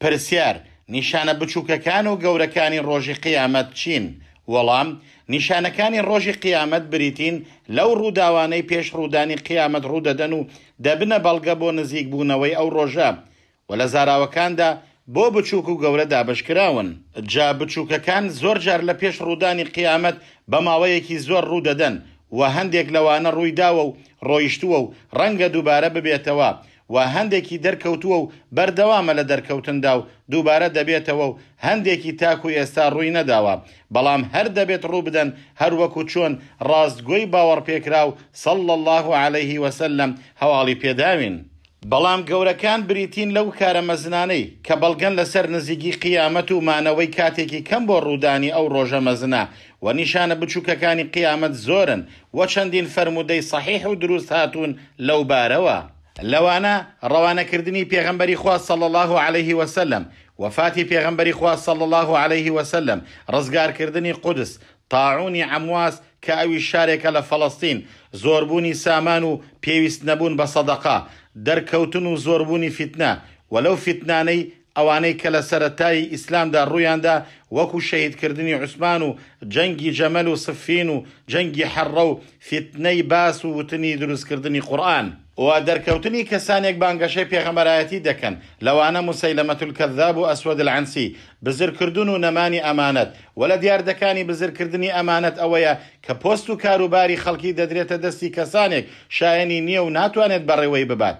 پرسیار نیشانە بچووکەکان و گەورەکانی ڕۆژی قیامەت چین وەڵام نیشانەکانی ڕۆژی قیامەت بریتین لەو ڕووداوانەی پێش ڕوودانی قیامەت ڕوودەدەن و دەبنە بەڵگە بۆ نزیک بوونەوەی ئەو ڕۆژە و لە زاراوەکاندا بۆ بچووک و گەورە دابشکراون جا بچووکەکان زۆر جار لە پێش ڕوودانی قیامەت بە ماوەیەکی زۆر ڕوودەدەن و هەندێک لەوانە ڕوویداوە و ڕۆیشتووە و ڕەنگە دووبارە ببێتەوە. و هەندێکی دەرکەوتووە و بەردەوامە لە دەرکەوتندا و دووبارە دەبێتەوە و هەندێکی تاکو ئێستا ڕووی نەداوە بەڵام هەر دەبێت ڕوو بدەن هەروەکو چۆن ڕاستگوۆی باوەڕ پێکرا و سەڵ الله عليه وسلم هەواڵی پێداوین. بەڵام گەورەکان بریتین لەو کارە مەزنانەی کە بەڵگەن لەسەر نزیگی قیامەت و مانەوەی کاتێکی کەم بۆ ڕوودانی ئەو ڕۆژە مەزنا و نیشانە بچووکەکانی قیامەت زۆرن وە چەندین فەرمودەی سەحیح و دروست هاتوون لەو بارەوە. روانا كردني پێغمبەری خواه صلى الله عليه وسلم وفاتي پێغمبەری خواه صلى الله عليه وسلم رزقار كردني قدس طاعوني عمواس كأوي الشارك لفلسطين زوربوني سامانو بيويس نبون پێویست در كوتنو زوربوني فتنة ولو فتناني اواني كلا سرتاي اسلام دا رويان دا وكو شهيد كردني عثمانو جنگي جملو صفينو جنگي حرو فتني باسو وتني دروس كردني قرآن و دەرکەوتنی کەسانێک بانگەشەی پێغەمەرایەتی دەکەن لەوانە موسی لە مەتولکەذاب و ئەسوە دلعنسی بزرکردن و نەمانی ئەمانەت و لە دیاردەکانی بزرکردنی ئەمانەت ئەوەیە کە پۆست و کاروباری خەڵکی دەدرێتە دەستی کەسانێک شایەنی نییە و ناتوانێت بەڕێوەی ببات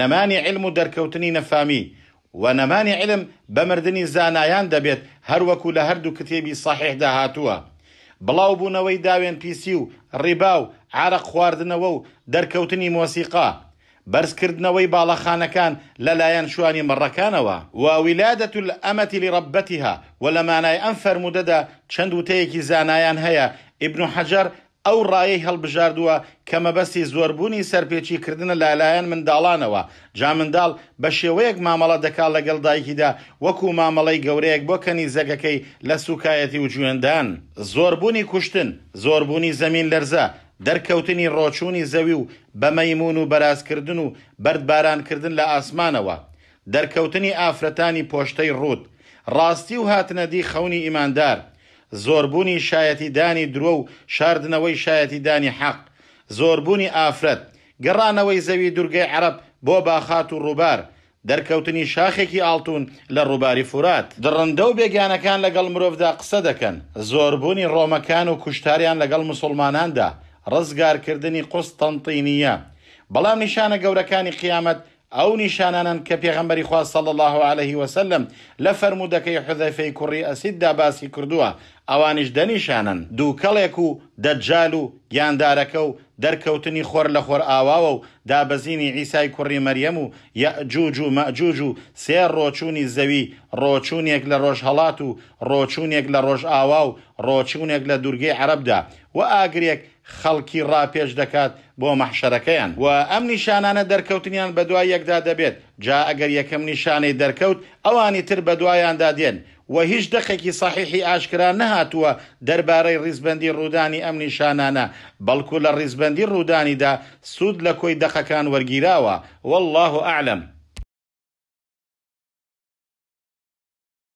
نەمانی علم و دەرکەوتنی نەفامی و نەمانی علم بەمردنی زانایان دەبێت هەروەکو لە هەردوو کتێبی ساحح داهتووە. بڵاو بوونەوەی داوێن پیسی و ڕێبا و عراق خواردنەوە و دەرکەوتنی مۆسیقا بەرزکردنەوەی باڵەخانەکان لەلایەن شوانی مڕەکانەوە و ویلادەت ئەمەتی لڕبەتیها و لەمانای ئەم فەرمودەدا چەند وتەیەکی زانایان هەیە ئبن و حەجار ئەو ڕایی هەڵبژاردووە کە مەبەستی زۆربوونی سەرپێکیکردنە لالایەن منداڵانەوە جا منداڵ بە شێوەیەک مامەڵە دەکات لەگەڵ دایکیدا وەکو مامەڵەی گەورەیەک بۆ کەنی زەگەکەی لە سوکایەتی و جوێندان زۆربوونی کوشتن زۆربوونی زەمین لەرزە دەرکەوتنی ڕۆچوونی زەوی و بەمەیمون و بەرازکردن و بەردبارانکردن لە ئاسمانەوە دەرکەوتنی ئافرەتانی پۆشتەی ڕوود ڕاستی و هاتنەدی خەونی ئیماندار زۆربوونی شایەتی دانی درۆ و شاردنەوەی شایەتی دانی حەق زۆربوونی ئافرەت گەڕانەوەی زەوی دورگەی عرب بۆ باخات و ڕووبار دەرکەوتنی شاخێکی ئاڵتون لە ڕووباری فورات دڕندە و بێگیانەکان لەگەڵ مرۆڤدا قسە دەکەن زۆربوونی ڕۆمەکان و کوشتاریان لەگەڵ مسلماناندا ڕزگارکردنی قوستەنتینیە بەڵام نیشانە گەورەکانی قیامەت ئەو نیشانانن کە پێغەمبەری خوا سەڵ الله عليه وسلم لە فەرمودەکەی حذەفەی کوڕی ئەسیددا باسی کردووە ئەوانیش دەنیشانن دووکەڵێک و دەجال و گیاندارەکە و دەرکەوتنی خۆر لە خۆر ئاواوە و دابەزینی ئیسای کوڕی مەریەم و یەجووج و مەجووج و سێ ڕۆچوونی زەوی ڕۆچوونێک لە ڕۆژهڵات و ڕۆچوونێک لە ڕۆژ ئاوا و ڕۆچوونێک لە دوورگەی عەرەبدا و ئاگرێک خەڵکی ڕاپێش دەکات بۆ مەحشەرەکەیان و ئەم نیشانانە دەرکەوتنیان بە دوای یەکدا دەبێت جا ئەگەر یەکەم نیشانەی دەرکەوت ئەوانی تر بە دوایاندا دێن و هیچ دەخێکی صحیحی ئاشکرا نەهاتووە دەربارەی ڕیزبندی ڕوودانی ئەم نیشانانە بەڵکو لە ڕیزبندی ڕوودانیدا سوود لە کۆی دەخەکان وەرگیراوە والله ئاعلم.